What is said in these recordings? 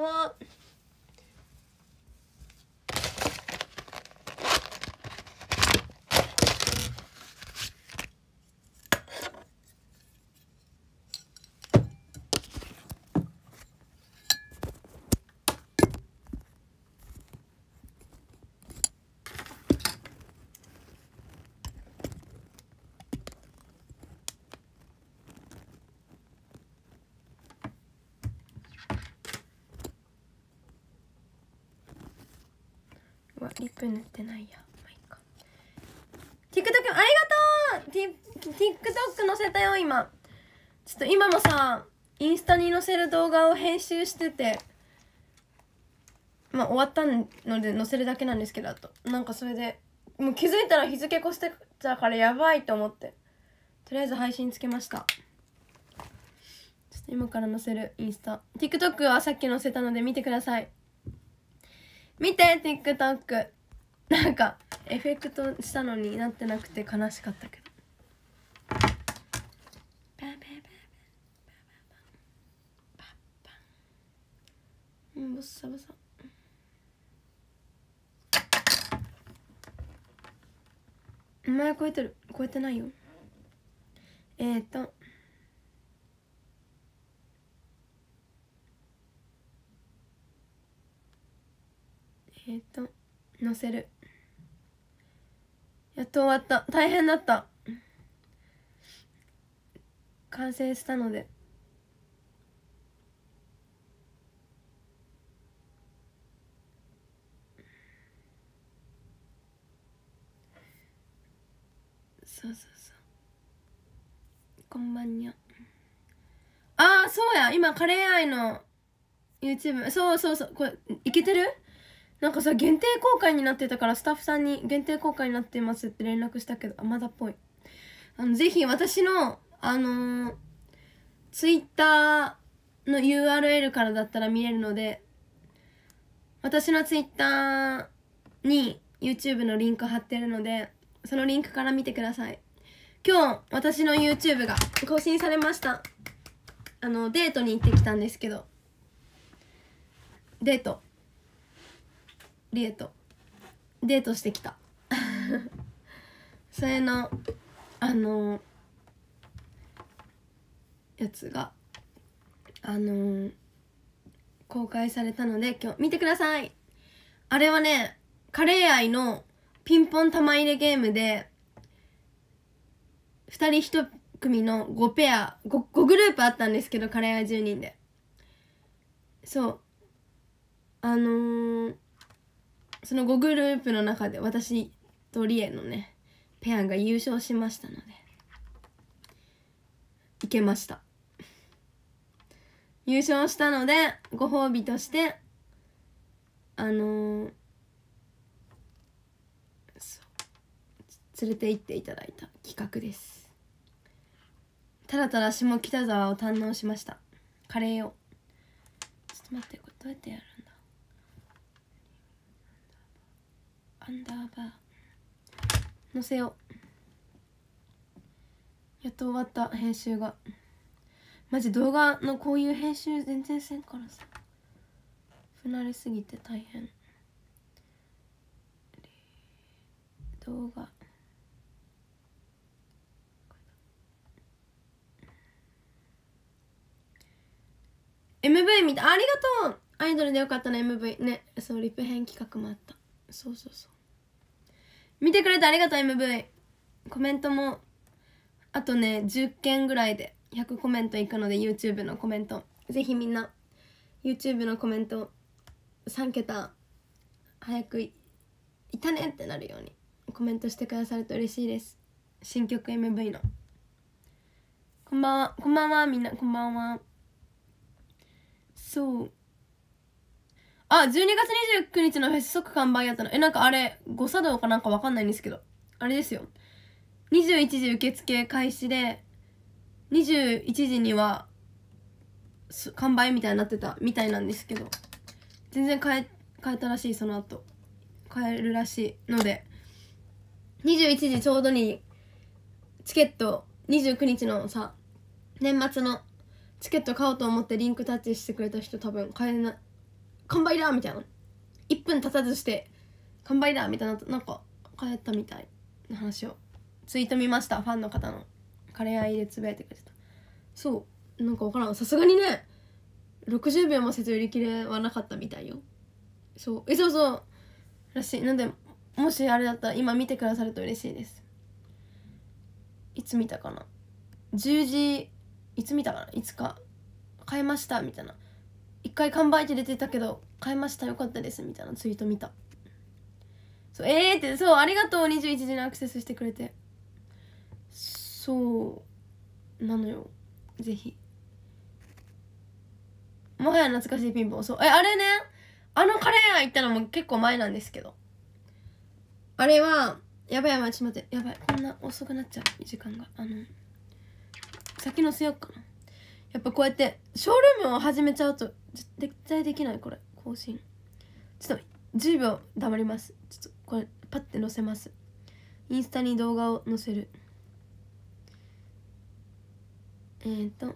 は。リップ塗ってないやまあいいか TikTok ありがとう TikTok 載せたよ今ちょっと今もさインスタに載せる動画を編集しててまあ終わったので載せるだけなんですけどあとなんかそれでもう気づいたら日付越してたからやばいと思ってとりあえず配信つけましたちょっと今から載せるインスタ TikTok はさっき載せたので見てください見て TikTok なんかエフェクトしたのになってなくて悲しかったけどうんボッサボサ前超えてる超えてないよえっ、ー、とえっ、ー、とのせるやっと終わった大変だった完成したのでそうそうそうこんばんにゃああそうや今カレー愛の YouTube そうそうそうこれいけてるなんかさ限定公開になってたからスタッフさんに限定公開になってますって連絡したけどあまだっぽいあのぜひ私のあのー、ツイッターの URL からだったら見れるので私のツイッターに YouTube のリンク貼ってるのでそのリンクから見てください今日私の YouTube が更新されましたあのデートに行ってきたんですけどデートリエとデートしてきた それのあのやつがあの公開されたので今日見てくださいあれはねカレー愛のピンポン玉入れゲームで2人1組の5ペア 5, 5グループあったんですけどカレー愛10人でそうあのーその5グループの中で私とリエのねペアが優勝しましたのでいけました優勝したのでご褒美としてあのう連れて行っていただいた企画ですただただ下北沢を堪能しましたカレーをちょっと待ってこれどうやってやるアンダーバー載せようやっと終わった編集がマジ動画のこういう編集全然せんからさ不慣れすぎて大変動画 MV 見たありがとうアイドルでよかったな MV ねそうリプ編企画もあったそうそうそう見てくれてありがとう MV コメントもあとね10件ぐらいで100コメントいくので YouTube のコメントぜひみんな YouTube のコメント3桁早くいたねってなるようにコメントしてくださると嬉しいです新曲 MV のこんばんはこんばんはみんなこんばんはそうあ、12月29日のフェス即完売やったの。え、なんかあれ、誤作動かなんかわかんないんですけど。あれですよ。21時受付開始で、21時には、完売みたいになってたみたいなんですけど、全然変え、変えたらしい、その後。変えるらしいので、21時ちょうどに、チケット、29日のさ、年末のチケット買おうと思ってリンクタッチしてくれた人多分買えない。完売だみたいな1分経たずして完売だみたいななんか帰ったみたいな話をツイート見ましたファンの方のカレー愛でつぶやいてくれてたそうなんか分からんさすがにね60秒もせず売り切れはなかったみたいよそうえそうそうらしいなんでもしあれだったら今見てくださると嬉しいですいつ見たかな10時いつ見たかないつか買いましたみたいな一回完売って出てたけど買いましたよかったですみたいなツイート見たそうえーってそうありがとう21時にアクセスしてくれてそうなのよぜひもはや懐かしいピンポンそうえあれねあのカレー屋行ったのも結構前なんですけどあれはやばいやばいちょっと待ってやばいこんな遅くなっちゃう時間があの先のせようかなやっぱこうやってショールームを始めちゃうと絶対できないこれ更新ちょっと10秒黙りますちょっとこれパッて載せますインスタに動画を載せるえっ、ー、と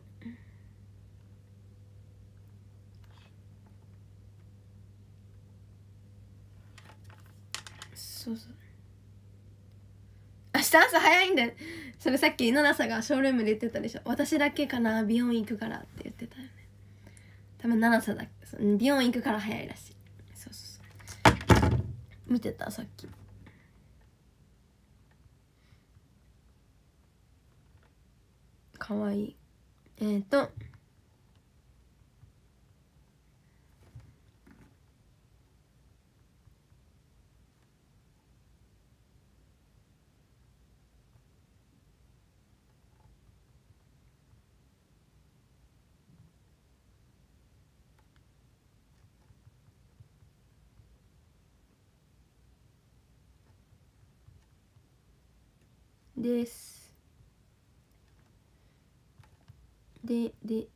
そうそうスタン早いんでそれさっき奈々さんがショールームで言ってたでしょ私だけかな美容院行くからって言ってたよね多分奈々さんだ美容院行くから早いらしいそうそうそう見てたさっきかわいいえっ、ー、とですでで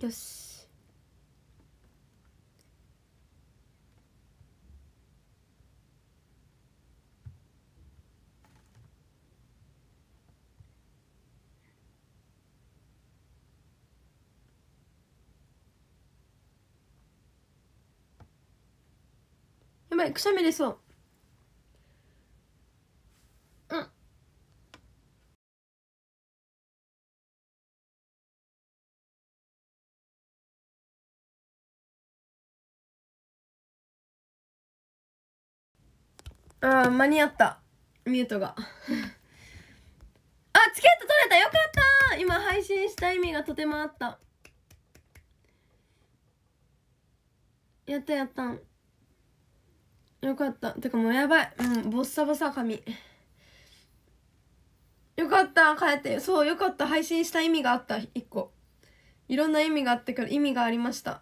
よしやばいくしゃみ出そううんああ間に合ったミュートが あチケット取れたよかった今配信した意味がとてもあったやったやったんよかったてかもうやばいうんボッサボサ髪よかった帰ってそうよかった配信した意味があった1個いろんな意味があってから意味がありました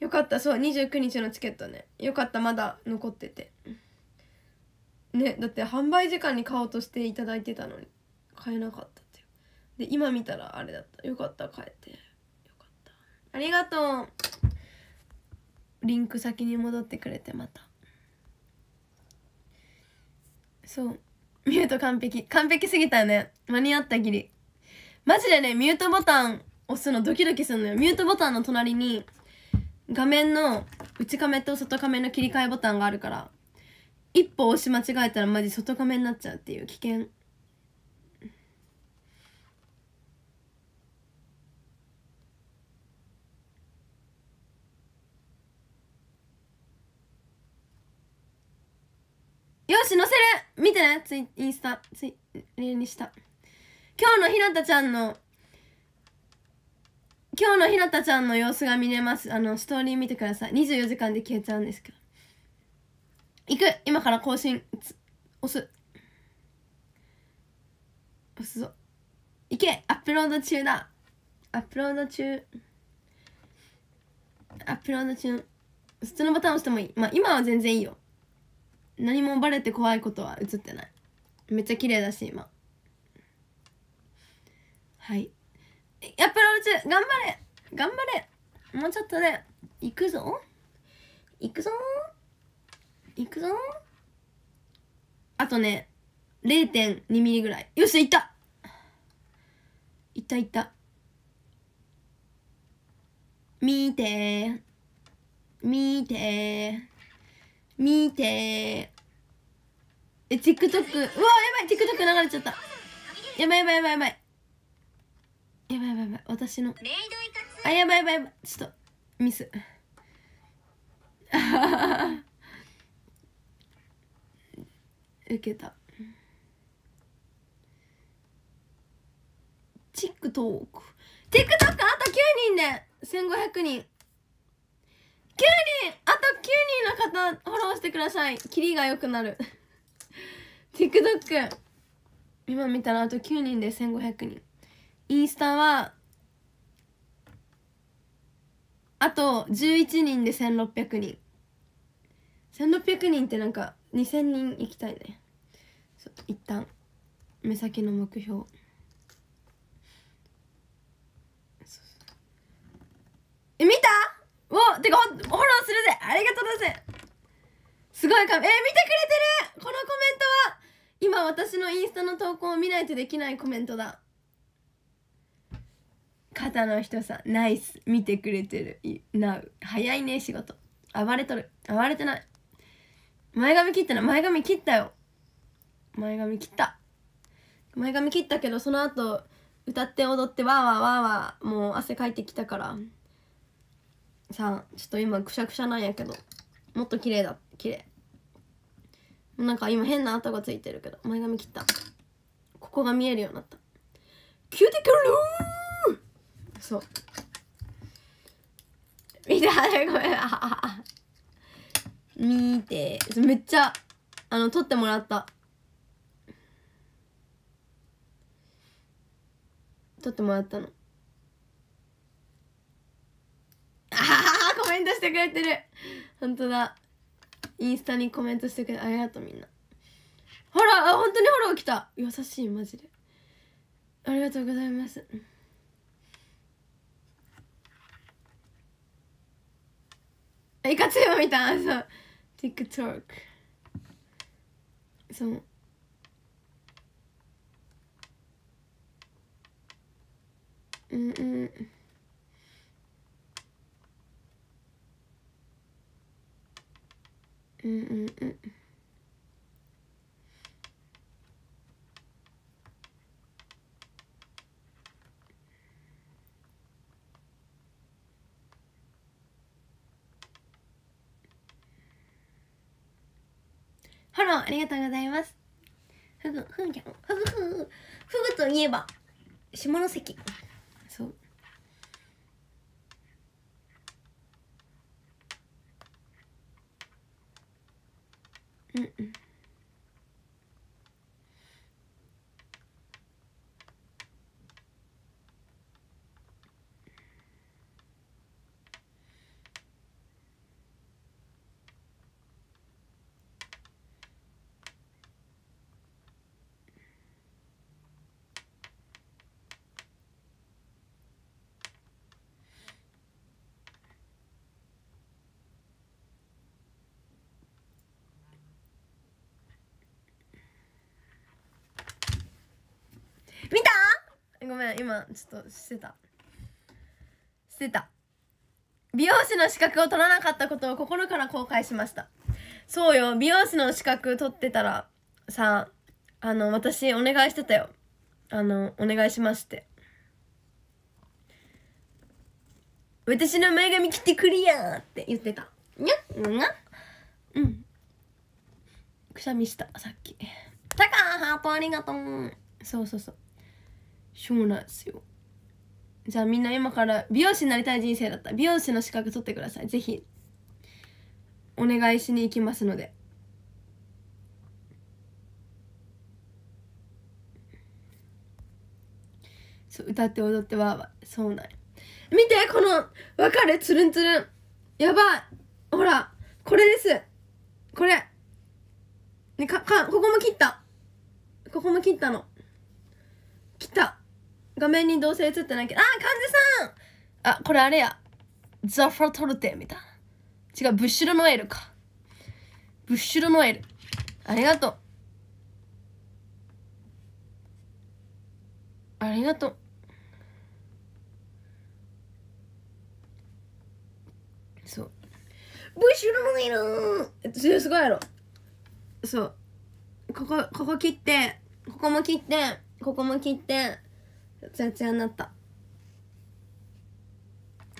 よかったそう29日のチケットねよかったまだ残っててねだって販売時間に買おうとしていただいてたのに買えなかったってで今見たらあれだったよかった帰ってよかったありがとうリンク先に戻ってくれてまたそうミュート完璧完璧すぎたよね間に合ったぎりマジでねミュートボタン押すのドキドキするのよミュートボタンの隣に画面の内カメと外カメの切り替えボタンがあるから一歩押し間違えたらマジ外カメになっちゃうっていう危険よし、載せる見てね、ツイ、インスタ、ツイ、リにした。今日のひなたちゃんの、今日のひなたちゃんの様子が見れます。あの、ストーリー見てください。24時間で消えちゃうんですけど。行く今から更新、押す。押すぞ。行けアップロード中だアップロード中。アップロード中。普通のボタン押してもいい。まあ、今は全然いいよ。何もバレて怖いことは映ってないめっちゃ綺麗だし今はいやっぱりおうち頑張れ頑張れもうちょっとで、い行くぞ行くぞ行くぞあとね0 2ミリぐらいよし行った行った行った見て見て見てえ、TikTok。うわ、やばい !TikTok 流れちゃった。やばいやばいやばいやばい。やばいやばいやばい。私の。あ、やばいやばいやばい。ちょっと、ミス。受けた。TikTok。TikTok あと9人で、1500人。9人人の方フォローしてくださいキリが良くなる TikTok 今見たらあと9人で1500人インスタはあと11人で1600人1600人ってなんか2000人行きたいね一旦目先の目標え見たわてかフォローするぜありがとうだぜすごいかえー、見てくれてるこのコメントは今私のインスタの投稿を見ないとできないコメントだ肩の人さナイス見てくれてるなう早いね仕事暴れとる暴れてない前髪切ったな。前髪切ったよ前髪切った前髪切ったけどその後歌って踊ってわーわーわーわーもう汗かいてきたからさんちょっと今くしゃくしゃなんやけどもっと綺麗だ綺麗なんか今変な跡がついてるけど前髪切ったここが見えるようになったキューティクルーそう見てあれごめん 見てめっちゃあの撮ってもらった撮ってもらったのメントしてくれてる本当だインスタにコメントしてくれてありがとうみんなほらあ本当にフォロー来た優しいマジでありがとうございますいかついよみたいなそう TikTok そううんうんうんうんうんフォローありがとうございます。ふぐ、ふんぎゃん、ふぐふぐ、ふぐといえば、下関。そう。Mm -mm. めん今ちょっとしてたしてた美容師の資格を取らなかったことを心から後悔しましたそうよ美容師の資格取ってたらさあの私お願いしてたよあのお願いしますって私の前髪切ってくるやーって言ってたにゃっにゃうんくしゃみしたさっきたかハートありがとうそうそうそうょうないですよじゃあみんな今から美容師になりたい人生だった美容師の資格取ってくださいぜひお願いしに行きますのでそう歌って踊ってわわそうない見てこのわかるつるんつるんやばいほらこれですこれねかかここも切ったここも切ったの切った画面にどうせ映ってないけど、あ、患者さんあ、これあれや。ザ・ファトルテみたいな。違う、ブッシュル・ノエルか。ブッシュル・ノエル。ありがとう。ありがとう。そう。ブッシュル・ノエルすすごいやろ。そう。ここ、ここ切って、ここも切って、ここも切って、ツヤツヤになった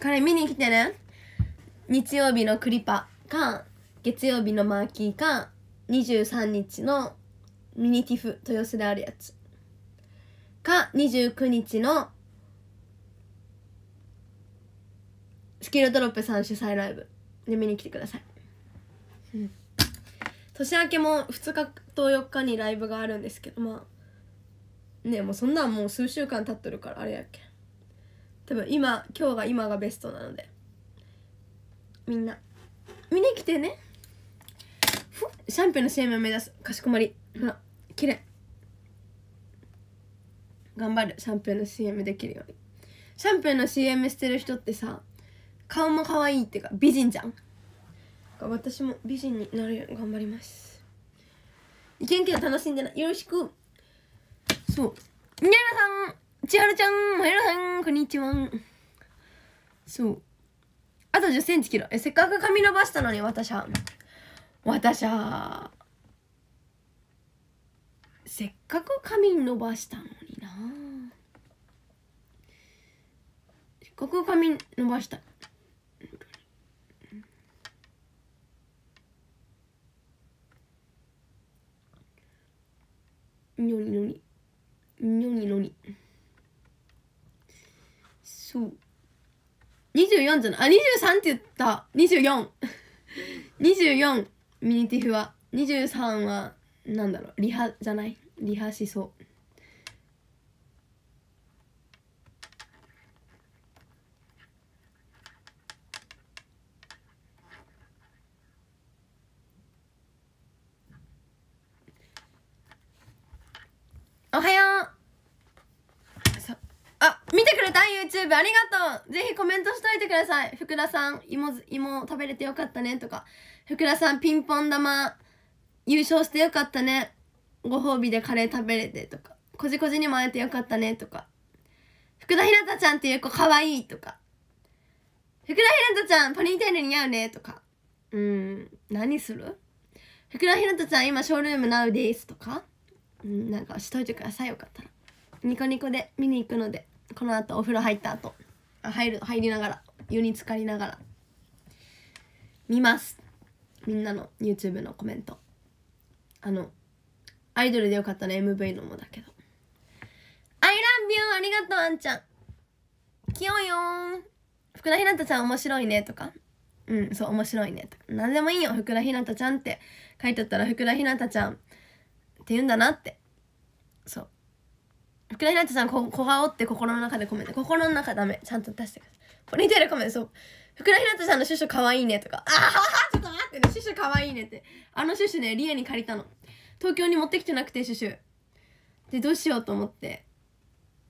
彼見に来てる日曜日のクリパか月曜日のマーキーか23日のミニティフ豊洲であるやつか29日のスキルドロップさん主催ライブで見に来てください、うん、年明けも2日と4日にライブがあるんですけどまあねもうそんなんもう数週間経っとるからあれやっけ多分今今日が今がベストなのでみんな見に来てねシャンピオンの CM を目指すかしこまりほら綺麗頑張るシャンピオンの CM できるようにシャンピオンの CM してる人ってさ顔も可愛いっていうか美人じゃん私も美人になるように頑張りますいけんけど楽しんでなよろしくそう。にゃらさん、千春ちゃん、まゆらさん、こんにちは。そう。あと10センチ切ろう。え、せっかく髪伸ばしたのに、私は。私は。せっかく髪伸ばしたのにな。せっかく髪伸ばした。にょりにょり。24じゃないあ、23って言った !24! 24、ミニティフは。23は、なんだろう、リハじゃないリハしそう。ブありがとうぜひコメントしといてください福田さん芋芋食べれてよかったねとか福田さんピンポン玉優勝してよかったねご褒美でカレー食べれてとかこじこじにも会えてよかったねとか福田ひなたちゃんっていう子かわいいとか福田ひなたちゃんポニーテール似合うねとかうん何する福田ひなたちゃん今ショールームナウですとかうんなんかしといてくださいよかったらニコニコで見に行くのでこの後お風呂入った後あ入る入りながら湯に浸かりながら見ますみんなの YouTube のコメントあのアイドルでよかったね MV のもだけど「I love you ありがとうあんちゃん」「きよよん」「福田ひなたちゃん面白いね」とか「うんそう面白いね」とか「何でもいいよ福田ひなたちゃん」って書いてあったら福田ひなたちゃんって言うんだなってそう嫌いになさんこ小顔って心の中でコメント心の中ダメちゃんと出してくださいポニーテコメントそうふくらひなたさんのシュシュかわいいねとかああちょっと待ってねシュシュかわいいねってあのシュシュねリエに借りたの東京に持ってきてなくてシュシュでどうしようと思って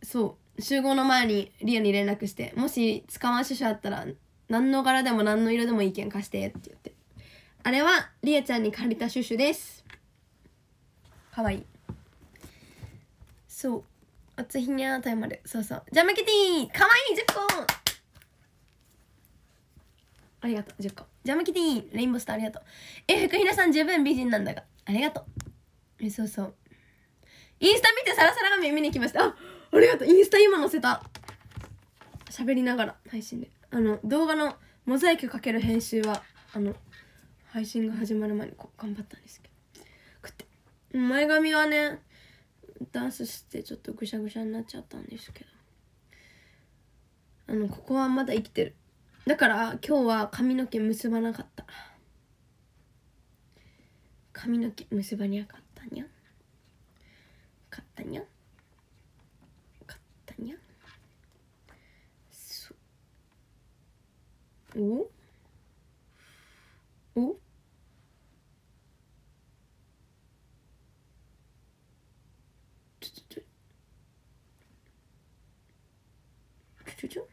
そう集合の前にリエに連絡してもし使わんシュシュあったら何の柄でも何の色でもいいけん貸してって言ってあれはリエちゃんに借りたシュシュですかわいいそう暑いにゃータイマルそうそうジャムキティかわいい10個ありがとう10個ジャムキティレインボースターありがとうえ福ひなさん十分美人なんだがありがとうえそうそうインスタ見てサラサラ髪見に来ましたあありがとうインスタ今載せた喋りながら配信であの動画のモザイクかける編集はあの配信が始まる前にこう頑張ったんですけど前髪はねダンスしてちょっとぐしゃぐしゃになっちゃったんですけどあのここはまだ生きてるだから今日は髪の毛結ばなかった髪の毛結ばにゃかったにゃかったにゃかったにゃそうおおちょちょ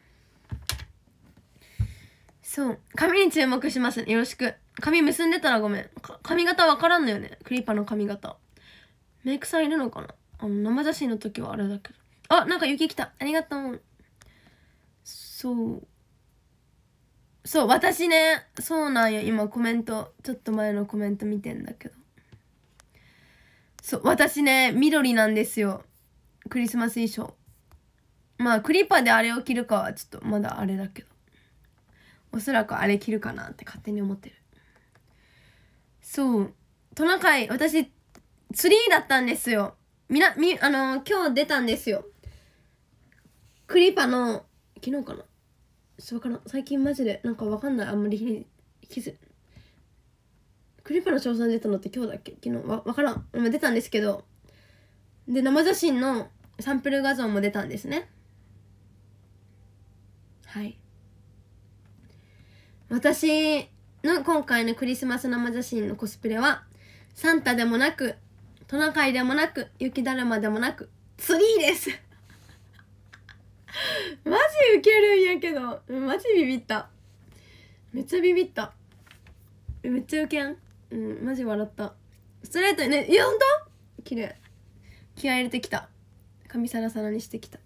そう髪に注目しますよろしく髪結んでたらごめん髪型わからんのよねクリーパーの髪型メイクさんいるのかなあの生写真の時はあれだけどあなんか雪来たありがとうそうそう私ねそうなんよ今コメントちょっと前のコメント見てんだけどそう私ね緑なんですよクリスマス衣装まあ、クリーパーであれを着るかはちょっとまだあれだけど。おそらくあれ着るかなって勝手に思ってる。そう。トナカイ、私、ツリーだったんですよ。みな、み、あのー、今日出たんですよ。クリーパーの、昨日かなそうかな最近マジで、なんかわかんない。あんまりひきクリーパーの賞賛出たのって今日だっけ昨日わ、わからん。出たんですけど。で、生写真のサンプル画像も出たんですね。はい私の今回のクリスマス生写真のコスプレはサンタでもなくトナカイでもなく雪だるまでもなくツリーです マジウケるんやけどマジビビっためっちゃビビっためっちゃウケんうんマジ笑ったストレートにねいやほんと綺麗気合入れてきた髪サラサラにしてきた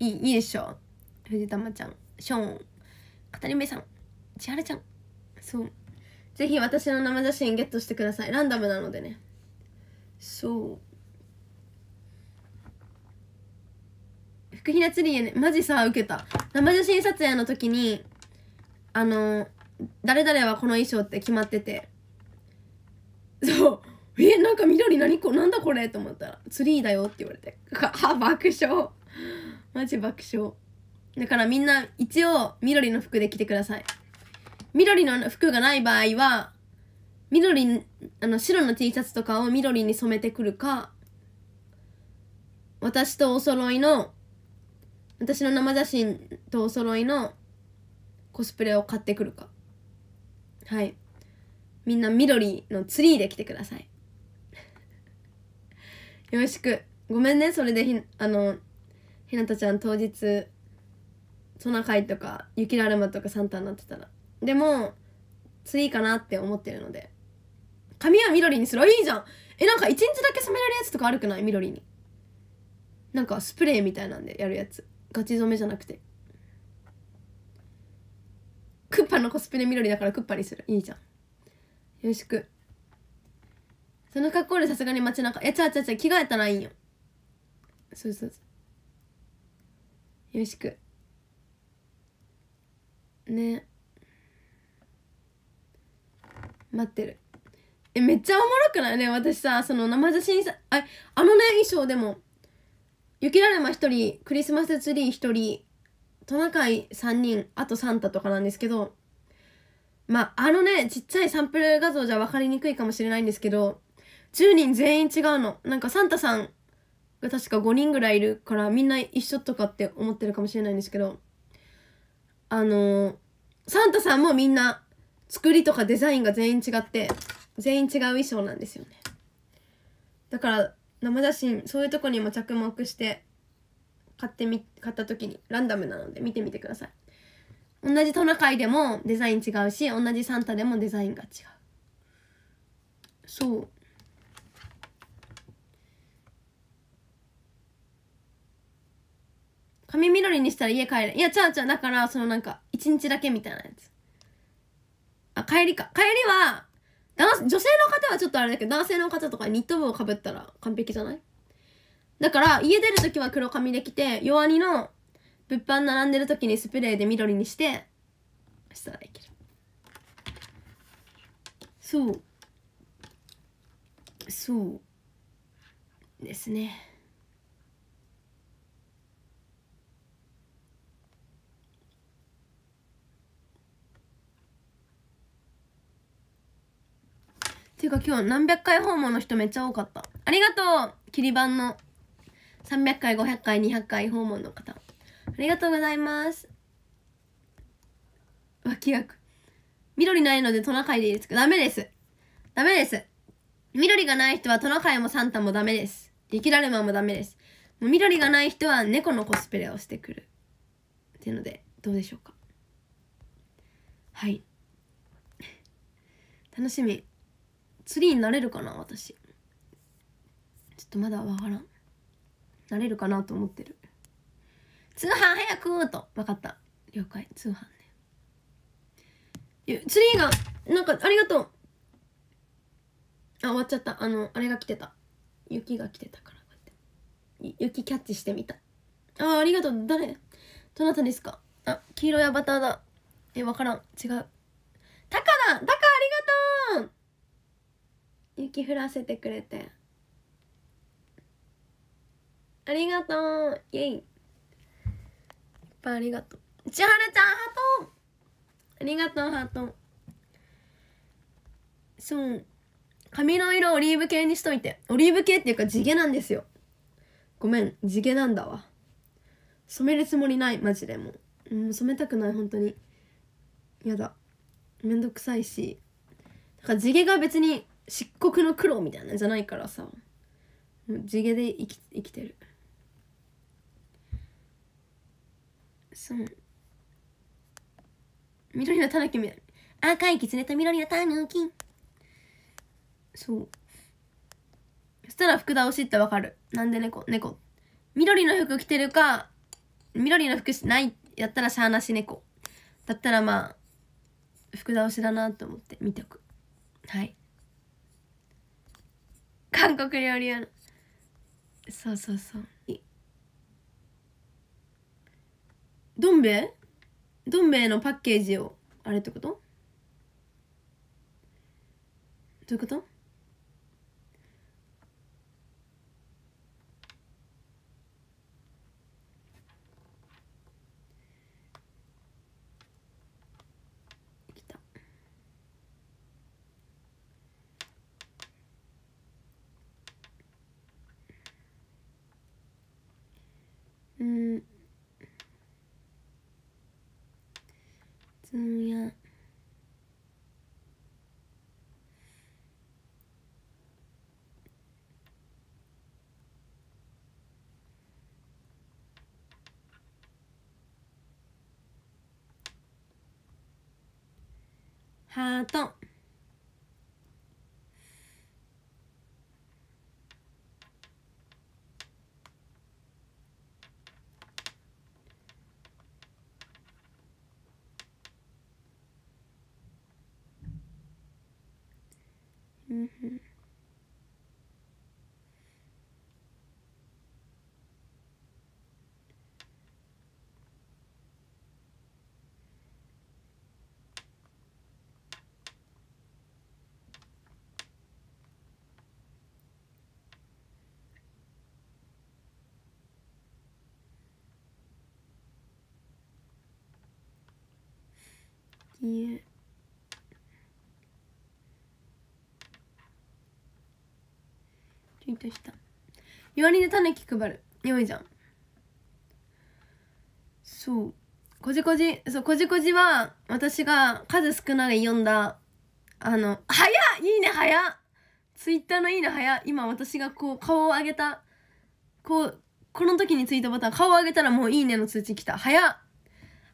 いいいいでしょう藤玉ちゃんショーン語り目さん千春ちゃんそうぜひ私の生写真ゲットしてくださいランダムなのでねそう福ひな釣りやねマジさ受けた生写真撮影の時にあの誰々はこの衣装って決まっててそうえなんか緑何こなんだこれと思ったら「ツリーだよ」って言われては爆笑マジ爆笑だからみんな一応緑の服で着てください緑の服がない場合は緑あの白の T シャツとかを緑に染めてくるか私とお揃いの私の生写真とお揃いのコスプレを買ってくるかはいみんな緑のツリーで来てくださいよろしくごめんねそれでひあのひなたちゃん当日トナカイとか雪だるまとかサンタになってたらでも次いかなって思ってるので髪は緑にするいいじゃんえなんか一日だけ染められるやつとかあるくない緑になんかスプレーみたいなんでやるやつガチ染めじゃなくてクッパのコスプレ緑だからクッパにするいいじゃんよろしくその格好でさすがに街中えちゃうちゃちゃう着替えたらいいんよそうそうそうよろしくね待ってるえめっちゃおもろくないね私さその生写真さああのね衣装でも雪だるま1人クリスマスツリー1人トナカイ3人あとサンタとかなんですけどまああのねちっちゃいサンプル画像じゃ分かりにくいかもしれないんですけど10人全員違うのなんかサンタさんが確か5人ぐらいいるからみんな一緒とかって思ってるかもしれないんですけどあのー、サンタさんもみんな作りとかデザインが全員違って全員違う衣装なんですよねだから生写真そういうとこにも着目して買ってみ買った時にランダムなので見てみてください同じトナカイでもデザイン違うし同じサンタでもデザインが違うそう髪緑にしたら家帰れ。いや、ちゃうちゃう。だから、そのなんか、一日だけみたいなやつ。あ、帰りか。帰りは、男女性の方はちょっとあれだけど、男性の方とかニット帽をかぶったら完璧じゃないだから、家出るときは黒髪で来て、弱荷の物販並んでるときにスプレーで緑にして、したらできる。そう。そう。ですね。ていうか今日何百回訪問の人めっちゃ多かったありがとうキリバの300回500回200回訪問の方ありがとうございます脇役緑ないのでトナカイでいいですかダメですダメです緑がない人はトナカイもサンタもダメですラルマまもダメですもう緑がない人は猫のコスプレをしてくるっていうのでどうでしょうかはい楽しみツリーになれるかな私ちょっとまだわからんなれるかなと思ってる通販早くと分かった了解通販ねツリーがなんかありがとうあ終わっちゃったあのあれが来てた雪が来てたからこうやって雪キャッチしてみたあありがとう誰どなたですかあ黄色いアバターだえ分からん違うタカだタカありがとう雪降らせてくれてありがとうイェイいっぱいありがとう千春ちゃんハートありがとうハートそう髪の色オリーブ系にしといてオリーブ系っていうか地毛なんですよごめん地毛なんだわ染めるつもりないマジでもう、うん、染めたくない本当にやだめんどくさいしだから地毛が別に漆黒の苦労みたいなじゃないからさ地毛で生き生きてるそう緑のタヌキみたい赤いキツネと緑のタヌキそうそしたら福田推しってわかるなんで猫猫緑の服着てるか緑の服しないやったらしゃあなし猫だったらまあ福田推しだなと思って見ておくはい韓国料理屋のそうそうそうどん兵衛どん兵衛のパッケージをあれってことどういうことんつんやハート Mm-hmm. Yeah. とした弱りでタヌ配る良いじゃんそうこじこじそうこじこじは私が数少ない読んだあの早っいいね早っツイッターのいいね早今私がこう顔を上げたこうこの時にツイートボタン顔を上げたらもういいねの通知来た早っ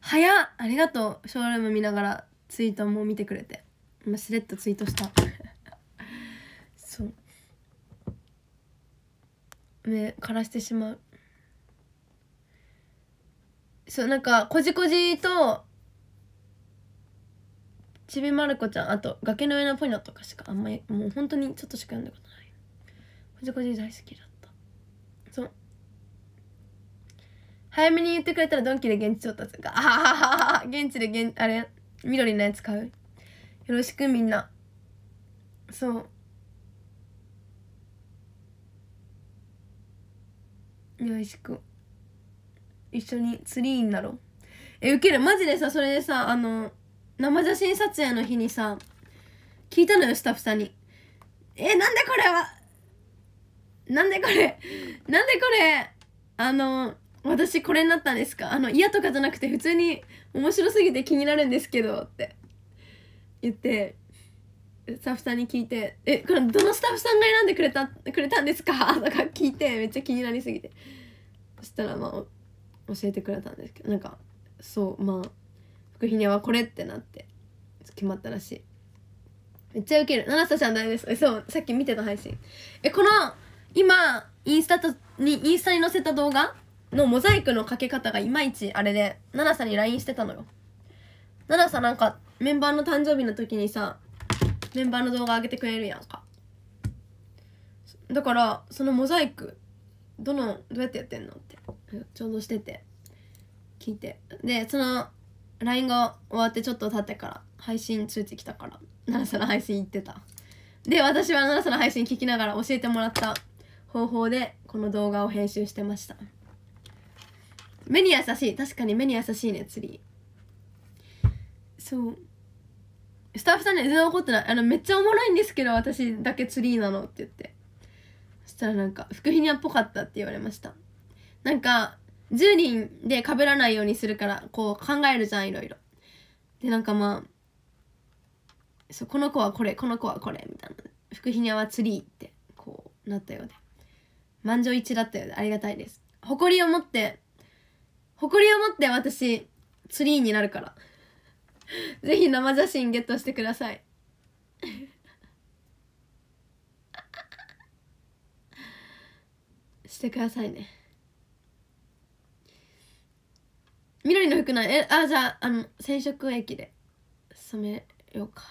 早っありがとうショールーム見ながらツイートも見てくれて今しれっとツイートした目枯らしてしまうそうなんかこじこじとちびまる子ちゃんあと崖の上のポニョとかしかあんまりもう本当にちょっとしか読んだことないこじこじ大好きだったそう早めに言ってくれたらドンキで現地調達があ現地で現あれ緑のやつ買うよろしくみんなそうよいしく一緒にツリーになろうえウケるマジでさそれでさあの生写真撮影の日にさ聞いたのよスタッフさんにえなんでこれはなんでこれなんでこれあの私これになったんですかあの嫌とかじゃなくて普通に面白すぎて気になるんですけどって言ってスタッフさんに聞いて「えこれどのスタッフさんが選んでくれたくれたんですか?」と か聞いてめっちゃ気になりすぎてそしたらまあ教えてくれたんですけどなんかそうまあ福比ねはこれってなって決まったらしいめっちゃウケる七瀬ちゃん大ですそうさっき見てた配信えこの今インスタとにインスタに載せた動画のモザイクのかけ方がいまいちあれで七瀬に LINE してたのよ七瀬なんかメンバーの誕生日の時にさメンバーの動画上げてくれるやんかだからそのモザイクどのどうやってやってんのってちょうどしてて聞いてでその LINE が終わってちょっと経ってから配信ついてきたから奈良さんの配信行ってたで私は奈良さんの配信聞きながら教えてもらった方法でこの動画を編集してました目に優しい確かに目に優しいね釣りそうスタッフさんね全然怒ってないあのめっちゃおもろいんですけど私だけツリーなのって言ってそしたらなんか福ひにゃっぽかったって言われましたなんか10人で被らないようにするからこう考えるじゃんいろいろでなんかまあそうこの子はこれこの子はこれみたいな福ひにゃはツリーってこうなったようで満場一致だったようでありがたいです誇りを持って誇りを持って私ツリーになるから ぜひ生写真ゲットしてください してくださいね緑の服ないえあじゃああの染色液で染めようか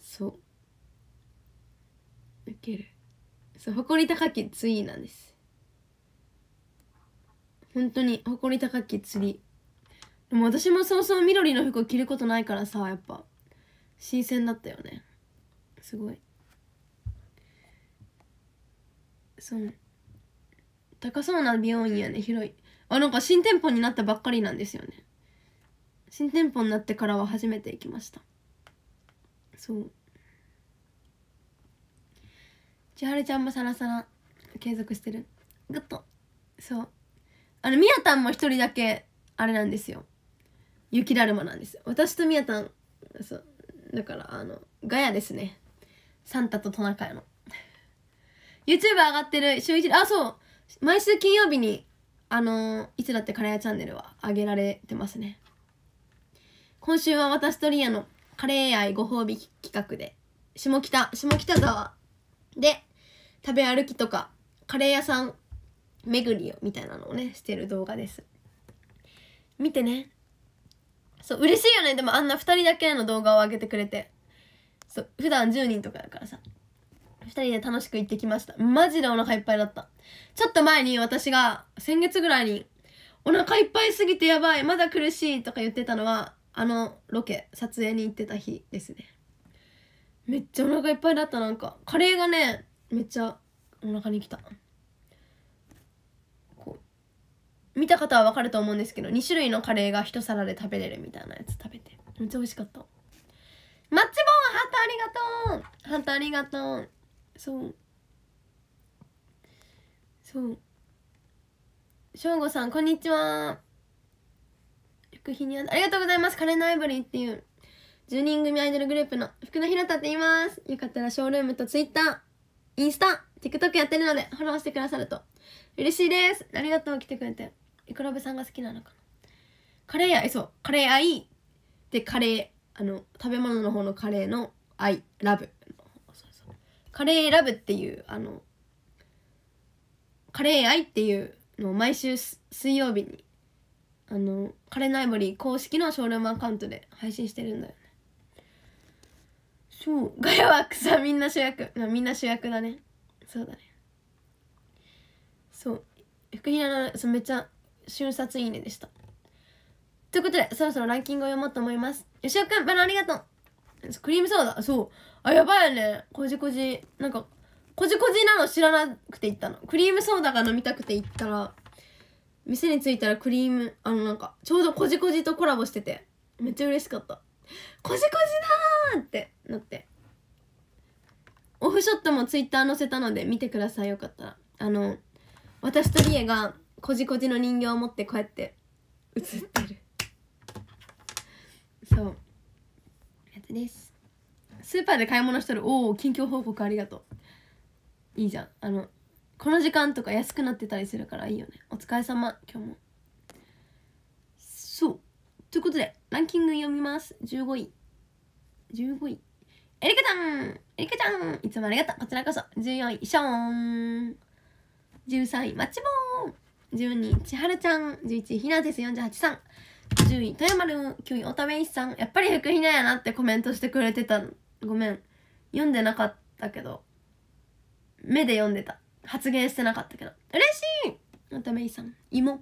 そう受けるそう誇り高きツイーなんです本当に誇り高き釣りでも私もそうそう緑の服を着ることないからさやっぱ新鮮だったよねすごいそう高そうな美容院やね広いあなんか新店舗になったばっかりなんですよね新店舗になってからは初めて行きましたそう千春ちゃんもさらさら継続してるグッとそうあのみやたんも一人だけあれなんですよ雪だるまなんです私とみやたんそうだからあのガヤですねサンタとトナカイの YouTube 上がってる週1あそう毎週金曜日にあのいつだってカレー屋チャンネルは上げられてますね今週は私とリアのカレー愛ご褒美企画で下北下北沢で食べ歩きとかカレー屋さん巡りをみたいなのをねしてる動画です見てねそう嬉しいよねでもあんな2人だけの動画を上げてくれてそう普段10人とかだからさ2人で楽しく行ってきましたマジでお腹いっぱいだったちょっと前に私が先月ぐらいにお腹いっぱいすぎてやばいまだ苦しいとか言ってたのはあのロケ撮影に行ってた日ですねめっちゃお腹いっぱいだったなんかカレーがねめっちゃお腹にきた見た方は分かると思うんですけど2種類のカレーが一皿で食べれるみたいなやつ食べてめっちゃ美味しかったマッチボーンハートありがとうハートありがとうそうそううごさんこんにちは福日にありがとうございますカレーのアイブリーっていう10人組アイドルグループの福野ひろたって言いますよかったらショールームと Twitter インスタ TikTok やってるのでフォローしてくださると嬉しいですありがとう来てくれていくらべさんが好きなのかなカレー愛そうカレー愛でカレーあの食べ物の方のカレーの愛ラブカレーラブっていうあのカレー愛っていうのを毎週水曜日にあのカレーナイボリー公式のショールームアカウントで配信してるんだよねそうガヤは草みんな主役みんな主役だねそうだねそう福平のそうめっちゃ瞬殺いいねでしたということでそろそろランキングを読もうと思います吉尾くんバラありがとうクリームソーダそうあやばいよねこじこじなんかこじこじなの知らなくて行ったのクリームソーダが飲みたくて行ったら店に着いたらクリームあのなんかちょうどこじこじとコラボしててめっちゃ嬉しかったこじこじだーってなってオフショットもツイッター載せたので見てくださいよかったらあの私とリエがこじこじの人形を持ってこうやって写ってるそうやつですスーパーで買い物しとるおお近況報告ありがとういいじゃんあのこの時間とか安くなってたりするからいいよねお疲れ様今日もそうということでランキング読みます15位15位エリカちゃんエリカちゃんいつもありがとうこちらこそ14位ショーン13位マッチボーン12位千春ちゃん11位ひなです48さん10位富山る9位おためいさんやっぱり福ひなやなってコメントしてくれてたごめん読んでなかったけど目で読んでた発言してなかったけど嬉しいおためいさん芋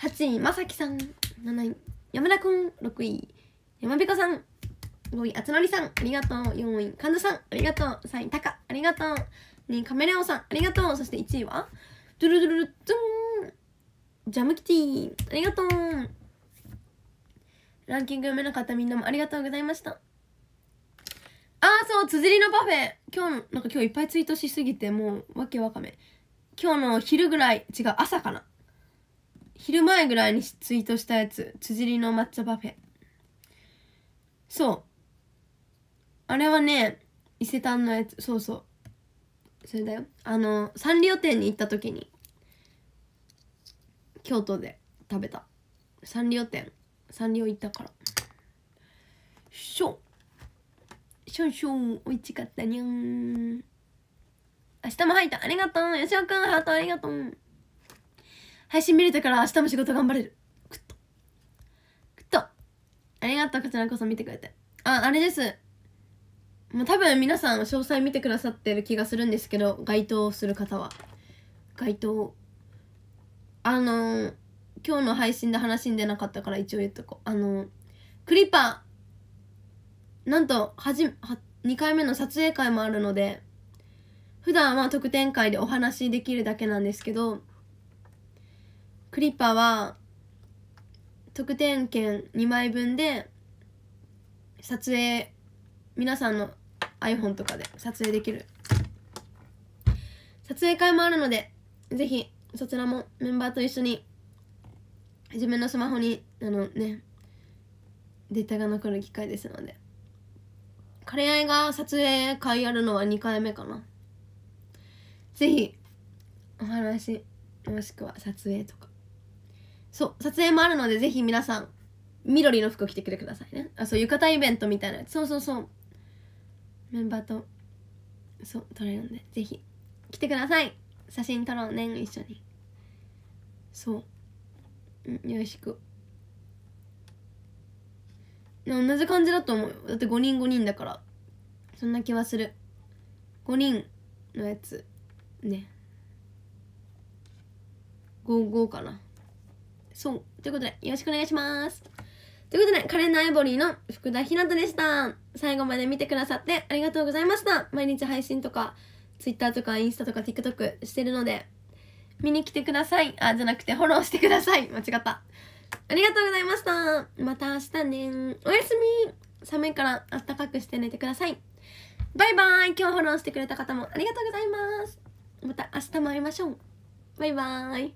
8位まさきさん7位山田くん6位山彦さん5位あつのりさんありがとう4位神田さんありがとう3位たかありがとう2位カメレオンさんありがとうそして1位はドゥルドゥルドゥンジャムキティありがとうランキング読めなかったみんなもありがとうございましたああそうつづりのパフェ今日なんか今日いっぱいツイートしすぎてもうわけわかめ今日の昼ぐらい違う朝かな昼前ぐらいにツイートしたやつつづりの抹茶パフェそうあれはね伊勢丹のやつそうそうそれだよあのサンリオ店に行った時に京都で食べたサンリオ店サンリオ行ったからしょしょしょ美味しかったにゃん明日も入ったありがとう吉尾くんハートありがとう配信見れたから明日も仕事頑張れるくっとくっとありがとうこちらこそ見てくれてああれですもう多分皆さん詳細見てくださってる気がするんですけど該当する方は該当あの今日の配信で話に出なかったから一応言っとこうあのクリパーなんとはじは2回目の撮影会もあるので普段は特典会でお話しできるだけなんですけどクリパーは特典券2枚分で撮影皆さんの iPhone とかで撮影できる撮影会もあるのでぜひそちらもメンバーと一緒に自分のスマホにあのねデータが残る機会ですのでカレー愛が撮影会やるのは2回目かなぜひお話もしくは撮影とかそう撮影もあるのでぜひ皆さん緑の服着てくれくださいねあそう浴衣イベントみたいなやつそうそうそうメンバーとそう撮れるんでぜひ来てください写真撮ろうね一緒にそううんよろしく同じ感じだと思うだって5人5人だからそんな気はする5人のやつね55かなそうということでよろしくお願いしますということで、カレンダーエボリーの福田ひなたでした。最後まで見てくださってありがとうございました。毎日配信とか Twitter とかインスタとか TikTok してるので、見に来てください。あ、じゃなくてフォローしてください。間違った。ありがとうございました。また明日ね。おやすみ。寒いからあったかくして寝てください。バイバイ。今日フォローしてくれた方もありがとうございます。また明日も会いましょう。バイバーイ。